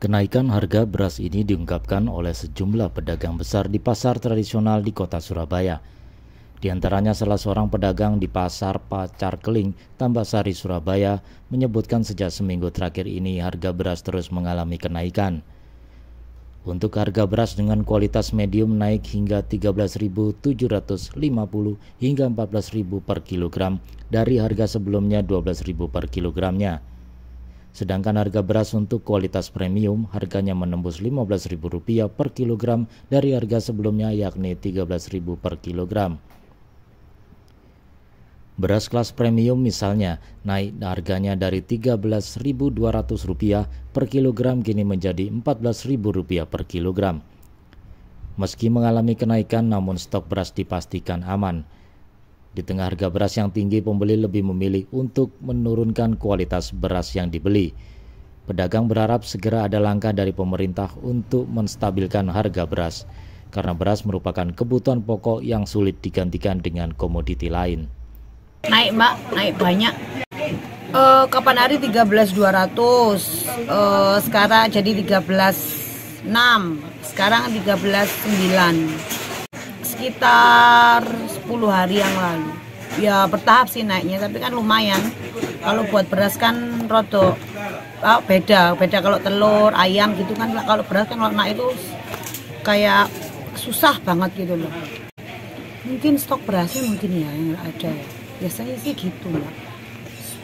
Kenaikan harga beras ini diungkapkan oleh sejumlah pedagang besar di pasar tradisional di kota Surabaya. Di antaranya salah seorang pedagang di pasar Pacar Keling, Tambasari, Surabaya, menyebutkan sejak seminggu terakhir ini harga beras terus mengalami kenaikan. Untuk harga beras dengan kualitas medium naik hingga 13.750 hingga 14.000 per kilogram dari harga sebelumnya 12.000 per kilogramnya. Sedangkan harga beras untuk kualitas premium harganya menembus Rp15.000 per kilogram dari harga sebelumnya yakni Rp13.000 per kilogram. Beras kelas premium misalnya naik harganya dari Rp13.200 per kilogram kini menjadi Rp14.000 per kilogram. Meski mengalami kenaikan namun stok beras dipastikan aman. Di tengah harga beras yang tinggi, pembeli lebih memilih untuk menurunkan kualitas beras yang dibeli. Pedagang berharap segera ada langkah dari pemerintah untuk menstabilkan harga beras, karena beras merupakan kebutuhan pokok yang sulit digantikan dengan komoditi lain. Naik mbak, naik banyak. E, kapan hari 13.200, e, eh, sekarang jadi 13.6, sekarang 13.9 sekitar 10 hari yang lalu ya bertahap sih naiknya tapi kan lumayan kalau buat beras kan roto oh, ah, beda beda kalau telur ayam gitu kan nah, kalau beras kan kalau naik itu kayak susah banget gitu loh mungkin stok berasnya mungkin ya yang ada ya biasanya sih gitu lah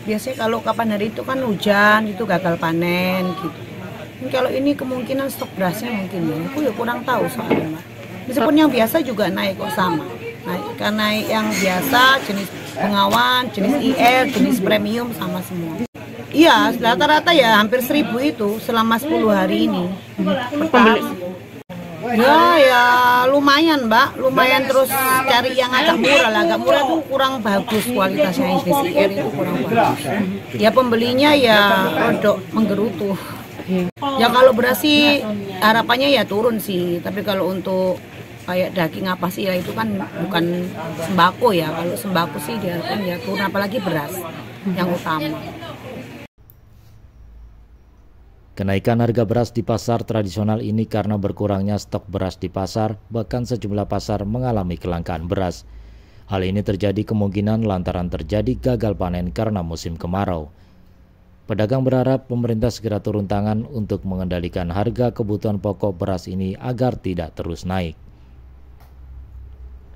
biasanya kalau kapan hari itu kan hujan itu gagal panen gitu kalau ini kemungkinan stok berasnya mungkin ya aku ya kurang tahu soalnya meskipun yang biasa juga naik kok sama naik karena yang biasa jenis pengawan jenis IR jenis premium sama semua iya rata-rata ya hampir seribu itu selama 10 hari ini hmm. pembeli ya ya lumayan mbak lumayan terus cari yang agak murah lah agak murah tuh kurang bagus kualitasnya ini IR itu kurang bagus ya pembelinya ya produk menggerutu Ya kalau berasi harapannya ya turun sih, tapi kalau untuk kayak daging apa sih ya itu kan bukan sembako ya kalau sembako sih dia kan ya turun apalagi beras yang utama Kenaikan harga beras di pasar tradisional ini karena berkurangnya stok beras di pasar, bahkan sejumlah pasar mengalami kelangkaan beras. Hal ini terjadi kemungkinan lantaran terjadi gagal panen karena musim kemarau. Pedagang berharap pemerintah segera turun tangan untuk mengendalikan harga kebutuhan pokok beras ini agar tidak terus naik.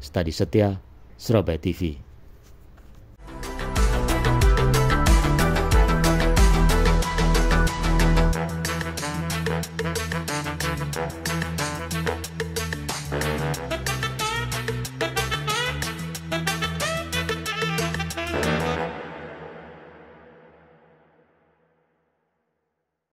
Stadi Setia, Surabaya TV.